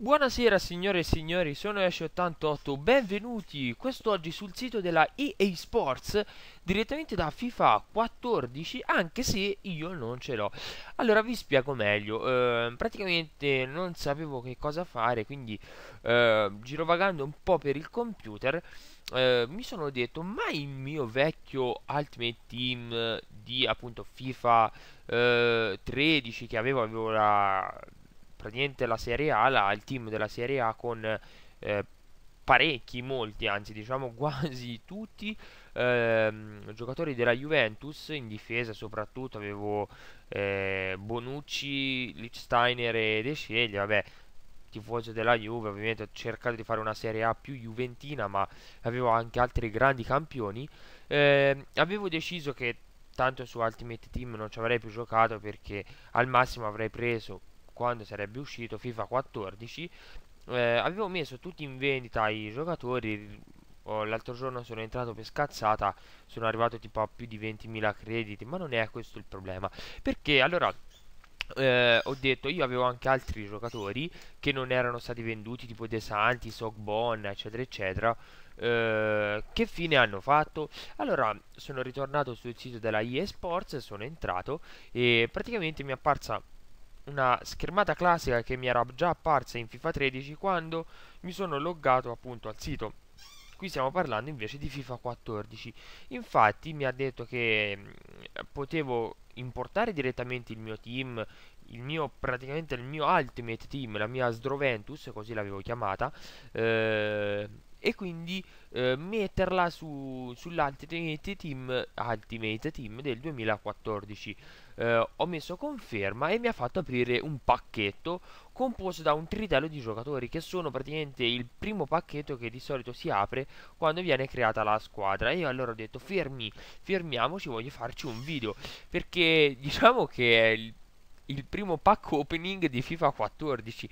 Buonasera signore e signori, sono Ash88, benvenuti quest'oggi sul sito della EA Sports direttamente da FIFA 14 anche se io non ce l'ho Allora vi spiego meglio, eh, praticamente non sapevo che cosa fare quindi eh, girovagando un po' per il computer eh, mi sono detto ma il mio vecchio Ultimate Team di appunto FIFA 13 ehm, che avevo, avevo la praticamente la Serie A, la, il team della Serie A con eh, parecchi, molti, anzi diciamo quasi tutti ehm, giocatori della Juventus in difesa soprattutto avevo eh, Bonucci, Lichsteiner e De Scegli, vabbè tifoso della Juve, ovviamente ho cercato di fare una Serie A più juventina, ma avevo anche altri grandi campioni. Eh, avevo deciso che tanto su Ultimate Team non ci avrei più giocato perché al massimo avrei preso quando sarebbe uscito FIFA 14 eh, avevo messo tutti in vendita i giocatori oh, l'altro giorno sono entrato per scazzata sono arrivato tipo a più di 20.000 crediti ma non è questo il problema perché allora eh, ho detto io avevo anche altri giocatori che non erano stati venduti tipo De Santi, Sogbon eccetera eccetera eh, che fine hanno fatto? Allora sono ritornato sul sito della EA Sports sono entrato e praticamente mi è apparsa una schermata classica che mi era già apparsa in FIFA 13 quando mi sono loggato appunto al sito qui stiamo parlando invece di FIFA 14 infatti mi ha detto che mm, potevo importare direttamente il mio team il mio praticamente il mio ultimate team la mia Sdroventus così l'avevo chiamata eh, e quindi eh, metterla su, sull'Ultimate Team, Ultimate Team del 2014. Eh, ho messo conferma e mi ha fatto aprire un pacchetto composto da un tritello di giocatori che sono praticamente il primo pacchetto che di solito si apre quando viene creata la squadra. E io allora ho detto fermi, fermiamoci, voglio farci un video perché diciamo che è il il primo pack opening di FIFA 14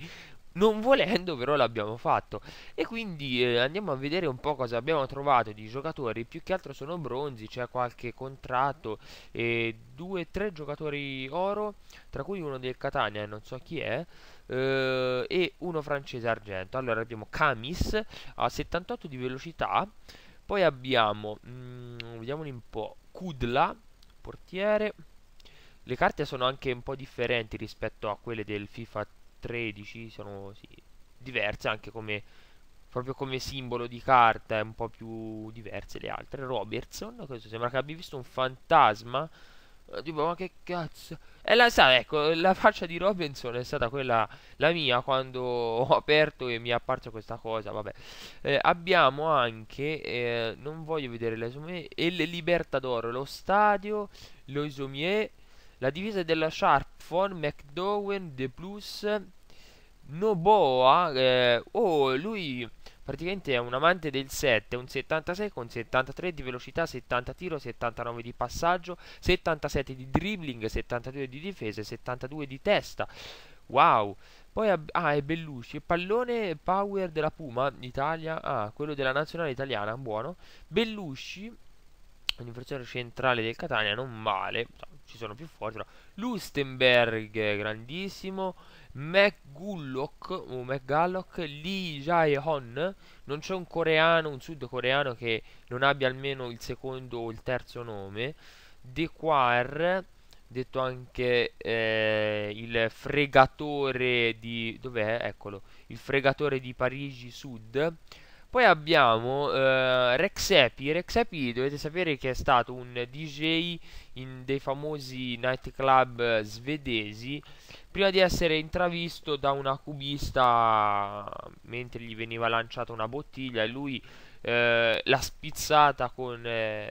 non volendo però l'abbiamo fatto e quindi eh, andiamo a vedere un po' cosa abbiamo trovato di giocatori più che altro sono bronzi c'è qualche contratto e due tre giocatori oro tra cui uno del Catania non so chi è eh, e uno francese argento allora abbiamo Camis a 78 di velocità poi abbiamo mm, vediamoli un po' Kudla portiere le carte sono anche un po' differenti rispetto a quelle del FIFA 13 sono sì, diverse anche come proprio come simbolo di carta è un po' più diverse le altre Robertson questo sembra che abbia visto un fantasma eh, tipo ma che cazzo e la sa ecco la faccia di Robinson è stata quella la mia quando ho aperto e mi è apparsa questa cosa vabbè eh, abbiamo anche eh, non voglio vedere le e il Libertador lo stadio lo Isomier la divisa della Sharp von McDowen, De Plus, Noboa, eh, oh lui praticamente è un amante del 7, un 76 con 73 di velocità, 70 tiro, 79 di passaggio, 77 di dribbling, 72 di difesa, 72 di testa. Wow! Poi ah, è Bellucci, pallone power della Puma Italia, ah, quello della nazionale italiana, buono. Bellucci L'infrazione centrale del Catania non male, cioè, ci sono più forti, però. Lustenberg, grandissimo. McGullock, o McGallock, Lee Jae-hon, non c'è un coreano, un sudcoreano che non abbia almeno il secondo o il terzo nome. De Quar, detto anche eh, il fregatore di... dov'è? Eccolo, il fregatore di Parigi Sud. Poi abbiamo Rex eh, Rex Rexepi dovete sapere che è stato un DJ in dei famosi nightclub svedesi prima di essere intravisto da una cubista mentre gli veniva lanciata una bottiglia e lui eh, l'ha spizzata con eh,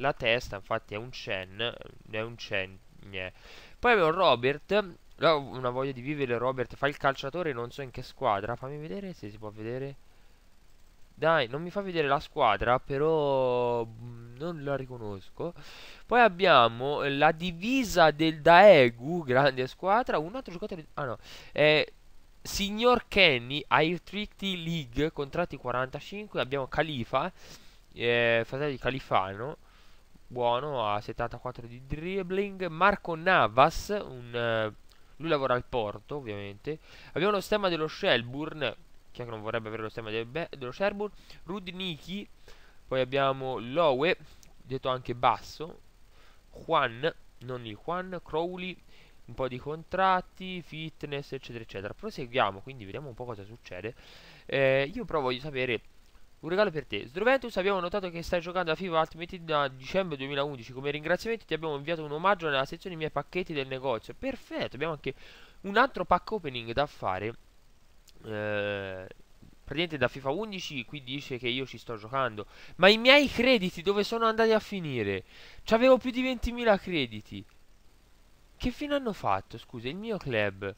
la testa, infatti è un Chen, è un Chen. Yeah. Poi abbiamo Robert, Ho una voglia di vivere Robert, fa il calciatore, non so in che squadra, fammi vedere se si può vedere. Dai, non mi fa vedere la squadra, però mm, non la riconosco. Poi abbiamo eh, la divisa del Daegu, grande squadra. Un altro giocatore... Ah no, eh, Signor Kenny, Air League, contratti 45. Abbiamo Califa, eh, fratello di Califano. Buono, ha 74 di dribbling. Marco Navas, un, eh, lui lavora al porto ovviamente. Abbiamo lo stemma dello Shelburne Slovacchia che non vorrebbe avere lo stemma dello Sherbur, Rudniki, poi abbiamo Lowe, detto anche Basso, Juan, non il Juan, Crowley, un po' di contratti, fitness, eccetera, eccetera. Proseguiamo, quindi vediamo un po' cosa succede. Eh, io però voglio sapere un regalo per te. Sdroventus, abbiamo notato che stai giocando a FIFA Ultimate da dicembre 2011. Come ringraziamento ti abbiamo inviato un omaggio nella sezione miei pacchetti del negozio. Perfetto, abbiamo anche un altro pack opening da fare eh, praticamente da FIFA 11 qui dice che io ci sto giocando. Ma i miei crediti dove sono andati a finire? C'avevo più di 20.000 crediti. Che fine hanno fatto, scusa, il mio club?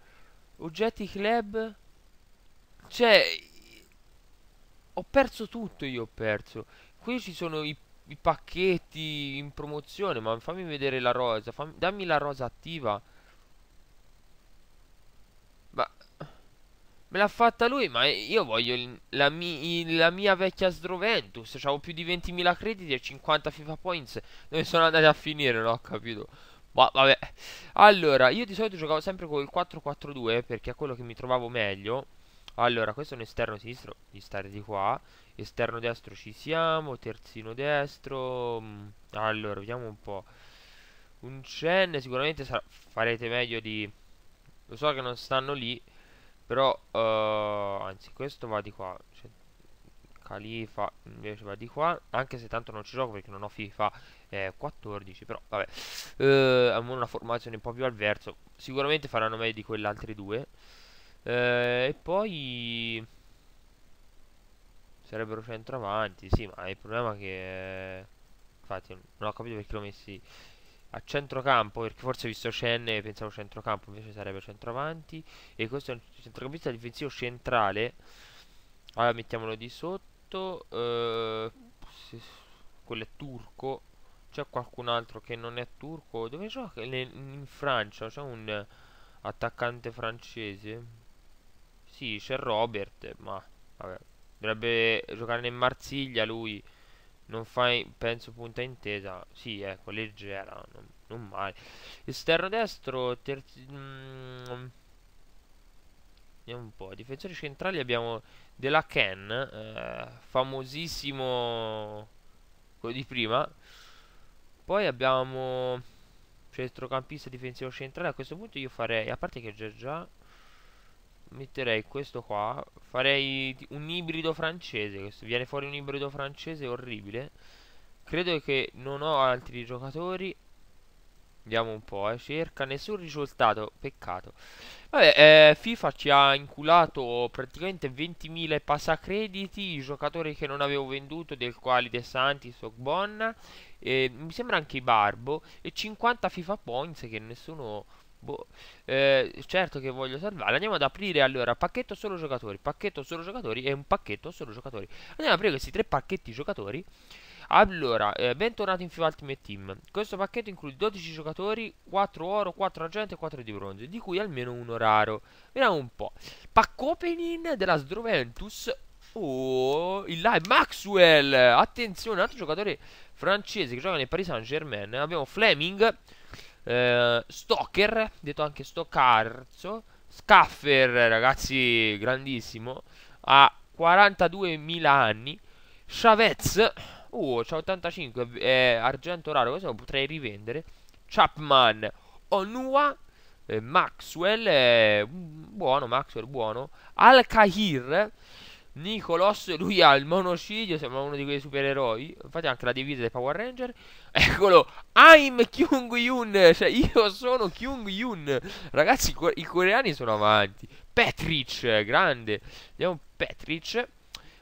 Oggetti club? Cioè... Ho perso tutto io, ho perso. Qui ci sono i, i pacchetti in promozione, ma fammi vedere la rosa. Fammi, dammi la rosa attiva. Me l'ha fatta lui, ma io voglio la, mi, la, mia vecchia Sdroventus. C'avevo più di 20.000 crediti e 50 FIFA Points. Dove sono andati a finire, no? Ho capito. Ma vabbè. Allora, io di solito giocavo sempre con il 4-4-2 perché è quello che mi trovavo meglio. Allora, questo è un esterno sinistro, Di stare di qua. Esterno destro ci siamo, terzino destro. Mm. Allora, vediamo un po'. Un Chen sicuramente farete meglio di... Lo so che non stanno lì. Però, uh, anzi, questo va di qua. Cioè, Califa invece va di qua. Anche se tanto non ci gioco perché non ho FIFA eh, 14. Però, vabbè. Uh, eh, una formazione un po' più al verso. Sicuramente faranno meglio di quelle altre due. Uh, e poi... Sarebbero centravanti. Sì, ma il problema è che... infatti, non ho capito perché l'ho messi a centrocampo, perché forse visto CN pensavo centrocampo, invece sarebbe centroavanti E questo è un centrocampista difensivo centrale. Allora mettiamolo di sotto. Eh, se, quello è turco. C'è qualcun altro che non è turco? Dove gioca? In Francia c'è un attaccante francese. Sì, c'è Robert, ma vabbè. Dovrebbe giocare nel Marsiglia lui non fai penso punta intesa sì ecco leggera non, non male esterno destro terzi mm, vediamo un po' difensori centrali abbiamo della Ken eh, famosissimo quello di prima poi abbiamo centrocampista difensivo centrale a questo punto io farei a parte che già già metterei questo qua farei un ibrido francese questo. viene fuori un ibrido francese orribile credo che non ho altri giocatori andiamo un po' eh. cerca nessun risultato peccato vabbè eh, FIFA ci ha inculato praticamente 20.000 passacrediti i giocatori che non avevo venduto del quali De Santi, Sogbonna eh, mi sembra anche Barbo e 50 FIFA points che nessuno Boh. Eh, certo che voglio salvare. Andiamo ad aprire allora pacchetto solo giocatori, pacchetto solo giocatori e un pacchetto solo giocatori. Andiamo ad aprire questi tre pacchetti giocatori. Allora, eh, bentornati in FIBA Ultimate Team. Questo pacchetto include 12 giocatori, 4 oro, 4 argento e 4 di bronzo, di cui almeno uno raro. Vediamo un po'. Pack opening della Sdroventus. Oh, il live Maxwell. Attenzione, altro giocatore francese che gioca nel Paris Saint-Germain. Abbiamo Fleming eh, Stoker, detto anche Stoccarzo, Scaffer, ragazzi, grandissimo, ha 42.000 anni, Chavez, oh, c'ha 85, è argento raro, questo lo potrei rivendere, Chapman, Onua, eh, Maxwell, eh, buono Maxwell, buono, Al-Kahir, Nicolos, lui ha il monocidio, sembra uno di quei supereroi. Infatti anche la divisa dei Power Ranger. Eccolo, I'm Kyung Yun, cioè io sono Kyung Yun. Ragazzi, i coreani sono avanti. Petrich, grande. Andiamo Petrich.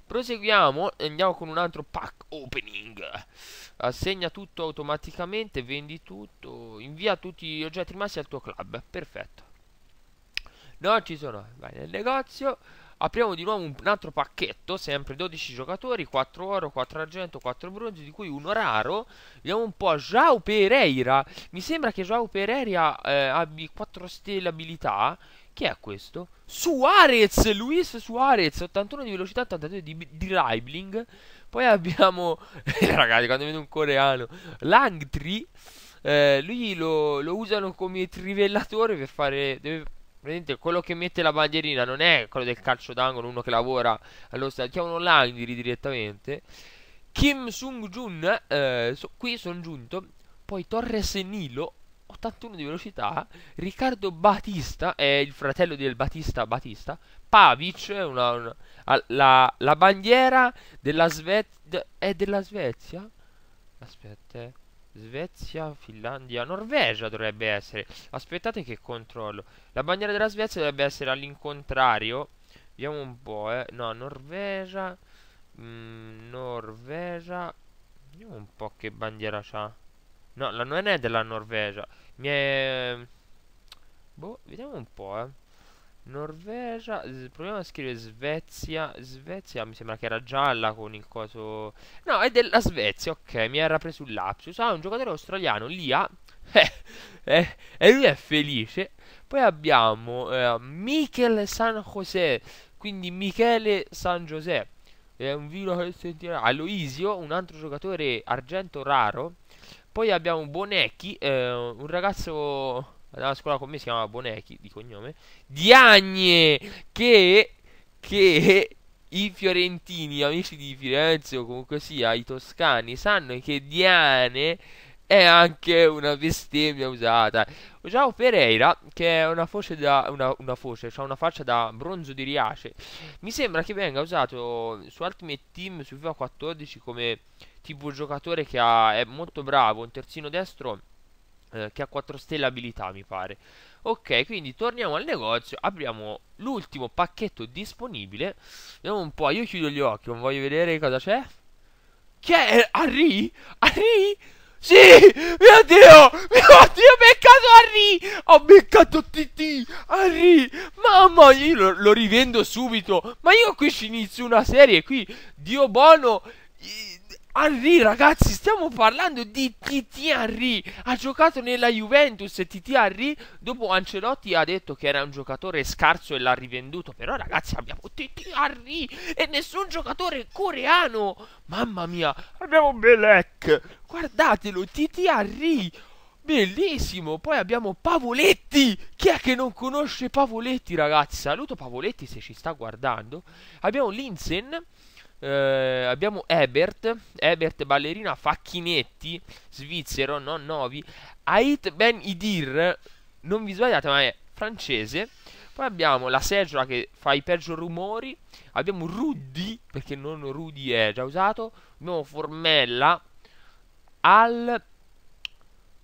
Proseguiamo e andiamo con un altro pack opening. Assegna tutto automaticamente, vendi tutto, invia tutti gli oggetti rimasti al tuo club. Perfetto. No, ci sono. Vai nel negozio. Apriamo di nuovo un, un altro pacchetto, sempre 12 giocatori, 4 oro, 4 argento, 4 bronzo, di cui uno raro. Vediamo un po' Joao Pereira. Mi sembra che Joao Pereira eh, abbia 4 stelle abilità. Chi è questo? Suarez, Luis Suarez, 81 di velocità, 82 di, di dribbling. Poi abbiamo, ragazzi, quando vedo un coreano, Langtree. Eh, lui lo, lo, usano come trivellatore per fare... Deve Vedete, quello che mette la bandierina non è quello del calcio d'angolo, uno che lavora allo stadio, chiamano online direttamente. Kim Sung-jun, eh, so, qui sono giunto, poi Torres Nilo, 81 di velocità, Riccardo Batista, è il fratello del Batista Batista, Pavic, una, una, la, la, bandiera della, Sve- è della Svezia? Aspetta, eh. Svezia, Finlandia, Norvegia dovrebbe essere. Aspettate che controllo. La bandiera della Svezia dovrebbe essere all'incontrario. Vediamo un po', eh. No, Norvegia. Mm, Norvegia. Vediamo un po' che bandiera c'ha. No, la non è della Norvegia. Mi è... Boh, vediamo un po', eh. Norvegia, proviamo a scrivere Svezia, Svezia mi sembra che era gialla con il coso... No, è della Svezia, ok, mi era preso un lapsus. Ah, un giocatore australiano, Lia, eh, eh, e lui è felice. Poi abbiamo eh, Michele San José, quindi Michele San José, è un vino che sentirà. Aloisio, un altro giocatore argento raro. Poi abbiamo Bonecchi, eh, un ragazzo andava a scuola con me, si chiamava Bonechi di cognome, Diagne, che, che i fiorentini, gli amici di Firenze o comunque sia, i toscani, sanno che Diane è anche una bestemmia usata. Usavo Pereira, che è una foce da. Una, una foce, cioè una faccia da bronzo di riace. Mi sembra che venga usato su Ultimate Team su FIFA 14 come tipo giocatore che ha, è molto bravo, un terzino destro eh, che ha 4 stelle abilità mi pare ok quindi torniamo al negozio apriamo l'ultimo pacchetto disponibile vediamo un po' io chiudo gli occhi non voglio vedere cosa c'è che è eh, Harry? Harry? Sì, mio dio, mio dio, ho beccato Harry, ho beccato TT, Harry, mamma, io lo, lo, rivendo subito, ma io qui ci inizio una serie qui, dio bono, Henry ragazzi stiamo parlando di Titi Henry Ha giocato nella Juventus e Titi Henry dopo Ancelotti ha detto che era un giocatore scarso e l'ha rivenduto Però ragazzi abbiamo Titi Henry e nessun giocatore coreano Mamma mia abbiamo Belek Guardatelo Titi Henry Bellissimo, poi abbiamo Pavoletti. Chi è che non conosce Pavoletti, ragazzi? Saluto Pavoletti se ci sta guardando. Abbiamo Linsen, eh, abbiamo Ebert, Ebert ballerina Facchinetti, svizzero, non Novi, Ait Ben Idir, non vi sbagliate ma è francese, poi abbiamo la seggiola che fa i peggior rumori, abbiamo Rudy, perché non Rudy è già usato, abbiamo Formella, Al,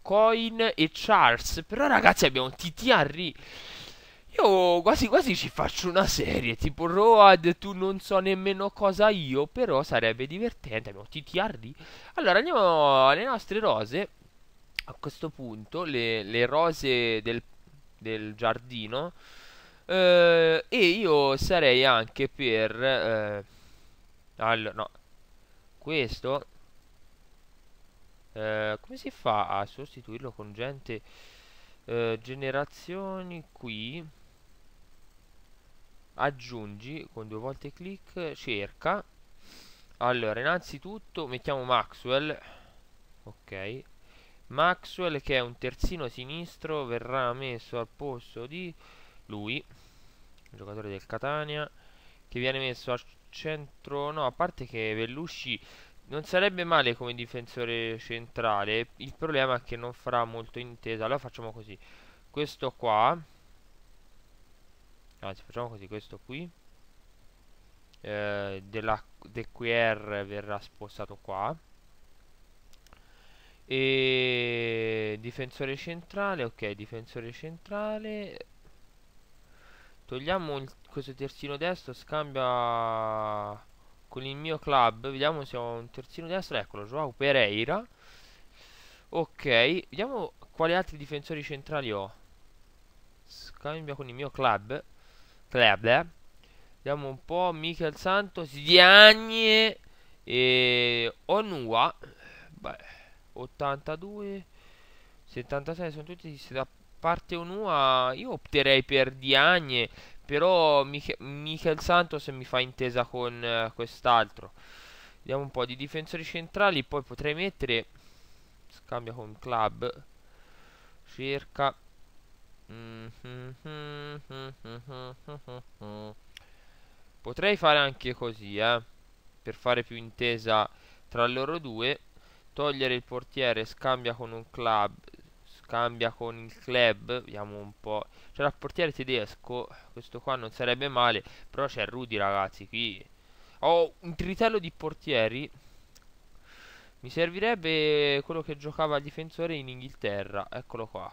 Coin e Charles, però ragazzi abbiamo TTR io quasi quasi ci faccio una serie, tipo Road, tu non so nemmeno cosa io, però sarebbe divertente, abbiamo TTRD. Allora andiamo alle nostre rose, a questo punto, le, le rose del, del giardino, eh, e io sarei anche per... Eh, allora, no, questo... Eh, come si fa a sostituirlo con gente... Eh, generazioni qui aggiungi con due volte clic cerca allora innanzitutto mettiamo Maxwell ok Maxwell che è un terzino sinistro verrà messo al posto di lui giocatore del Catania che viene messo al centro no a parte che Vellusci non sarebbe male come difensore centrale il problema è che non farà molto intesa allora facciamo così questo qua anzi facciamo così questo qui eh, della QR verrà spostato qua e difensore centrale ok difensore centrale togliamo il, questo terzino destro scambia con il mio club vediamo se ho un terzino destro eccolo Joao Pereira ok vediamo quali altri difensori centrali ho scambia con il mio club club. Eh. Vediamo un po'. Michel Santos, Diagne e Onua. Beh, 82, 76 sono tutti da parte Onua. Io opterei per Diagne, però Mich Michel Santos mi fa intesa con uh, quest'altro. Vediamo un po' di difensori centrali, poi potrei mettere scambia con club. Cerca Mm-hmm. Potrei fare anche così, eh, per fare più intesa tra loro due. Togliere il portiere, scambia con un club, scambia con il club, vediamo un po'. C'era cioè, il portiere tedesco, questo qua non sarebbe male, però c'è Rudy ragazzi, qui ho un tritello di portieri. Mi servirebbe quello che giocava al difensore in Inghilterra, eccolo qua.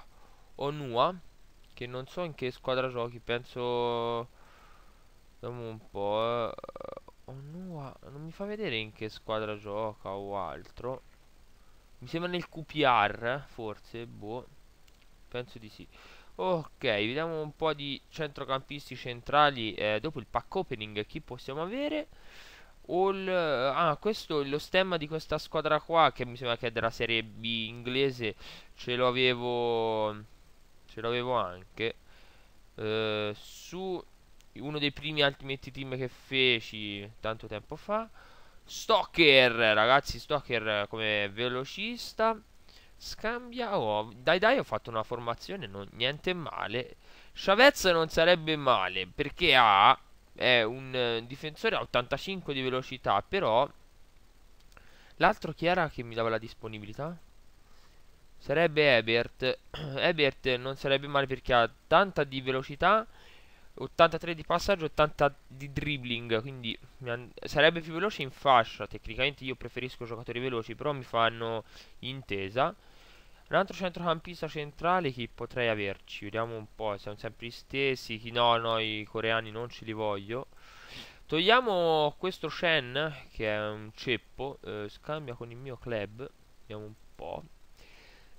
Onua perché non so in che squadra giochi, penso... Vediamo un po'... Eh. Onua, non mi fa vedere in che squadra gioca o altro. Mi sembra nel QPR, eh, forse, boh. Penso di sì. Ok, vediamo un po' di centrocampisti centrali. Eh, dopo il pack opening, chi possiamo avere? All, eh, ah, questo è lo stemma di questa squadra qua, che mi sembra che è della serie B inglese. Ce l'avevo ce l'avevo anche eh, su uno dei primi Ultimate Team che feci tanto tempo fa Stalker, ragazzi, Stalker come velocista Scambia, oh, dai dai ho fatto una formazione, non, niente male Chavez non sarebbe male perché ha è un eh, difensore a 85 di velocità però l'altro chi era che mi dava la disponibilità? sarebbe Ebert. Ebert non sarebbe male perché ha 80 di velocità, 83 di passaggio, e 80 di dribbling, quindi sarebbe più veloce in fascia. Tecnicamente io preferisco giocatori veloci, però mi fanno intesa. Un altro centrocampista centrale che potrei averci? Vediamo un po', siamo sempre gli stessi. no, noi coreani non ce li voglio. Togliamo questo Shen, che è un ceppo, eh, scambia con il mio club. Vediamo un po'.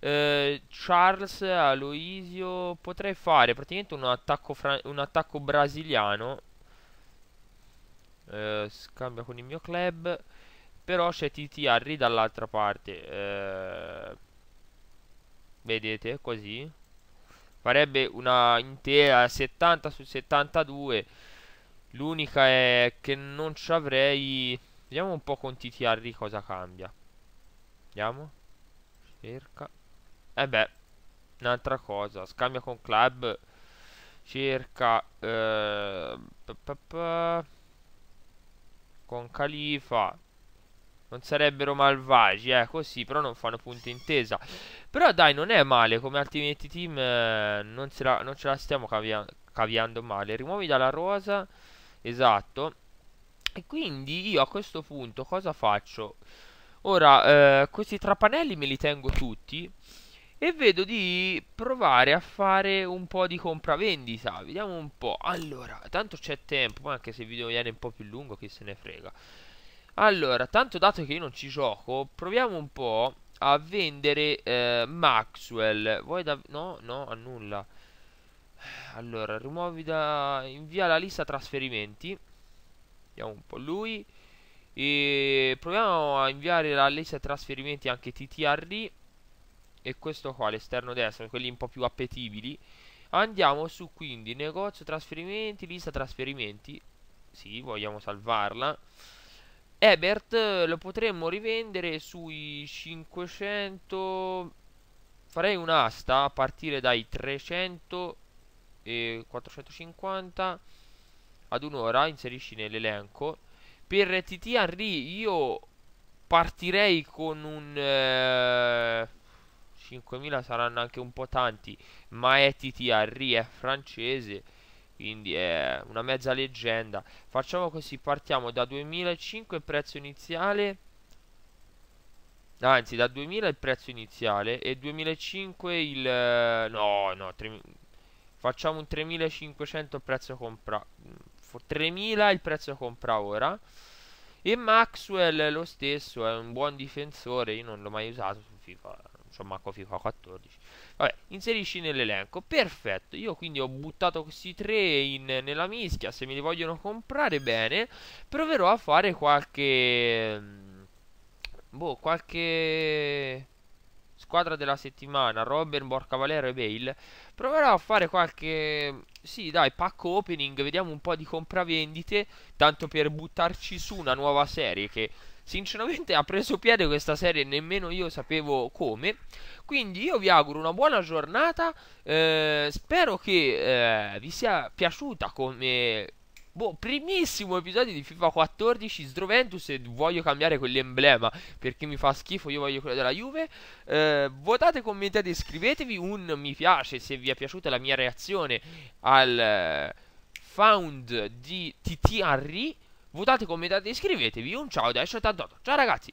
Eh, Charles, Aloisio, potrei fare praticamente un attacco, un attacco brasiliano. Eh, scambia con il mio club. Però c'è TT dall'altra parte. Eh, vedete, così. Farebbe una intera 70 su 72. L'unica è che non ci avrei... Vediamo un po' con TT cosa cambia. Vediamo. Cerca. E eh beh, un'altra cosa, scambia con club circa eh, con Califa. Non sarebbero malvagi, eh, così, però non fanno punto intesa. Però dai, non è male, come altrimenti Team eh, non, la, non, ce la stiamo cavia caviando male. Rimuovi dalla rosa, esatto. E quindi io a questo punto cosa faccio? Ora, eh, questi trapanelli me li tengo tutti e vedo di provare a fare un po' di compravendita. Vediamo un po'. Allora, tanto c'è tempo, ma anche se il video viene un po' più lungo, chi se ne frega. Allora, tanto dato che io non ci gioco, proviamo un po' a vendere eh, Maxwell. Vuoi da... No, no, a nulla. Allora, rimuovi da... Invia la lista trasferimenti. Vediamo un po' lui. E proviamo a inviare la lista trasferimenti anche TTR e questo qua all'esterno destro, quelli un po' più appetibili. Andiamo su quindi negozio trasferimenti, lista trasferimenti. Sì, vogliamo salvarla. Ebert eh, lo potremmo rivendere sui 500 farei un'asta a partire dai 300 e 450 ad un'ora inserisci nell'elenco per TT Henry io partirei con un eh, 5.000 saranno anche un po' tanti, ma è TTRI, è francese, quindi è una mezza leggenda. Facciamo così, partiamo da 2005 il prezzo iniziale, anzi da 2000 il prezzo iniziale e 2005 il... no, no, 3, facciamo un 3500 il prezzo compra... 3000 il prezzo compra ora. E Maxwell lo stesso è un buon difensore, io non l'ho mai usato su FIFA insomma Kofifa 14 vabbè inserisci nell'elenco perfetto io quindi ho buttato questi tre in, nella mischia se me li vogliono comprare bene proverò a fare qualche mm, boh qualche squadra della settimana Robin, Borca Valero e Bale proverò a fare qualche sì dai pack opening vediamo un po' di compravendite tanto per buttarci su una nuova serie che Sinceramente ha preso piede questa serie, nemmeno io sapevo come. Quindi io vi auguro una buona giornata. Eh, spero che eh, vi sia piaciuta come Boh, primissimo episodio di FIFA 14 Sdroventus e voglio cambiare quell'emblema perché mi fa schifo, io voglio quello della Juve. Eh, votate, commentate, iscrivetevi, un mi piace se vi è piaciuta la mia reazione al eh, found di TT TTR votate, commentate, iscrivetevi. Un ciao da Ash88. Ciao ragazzi!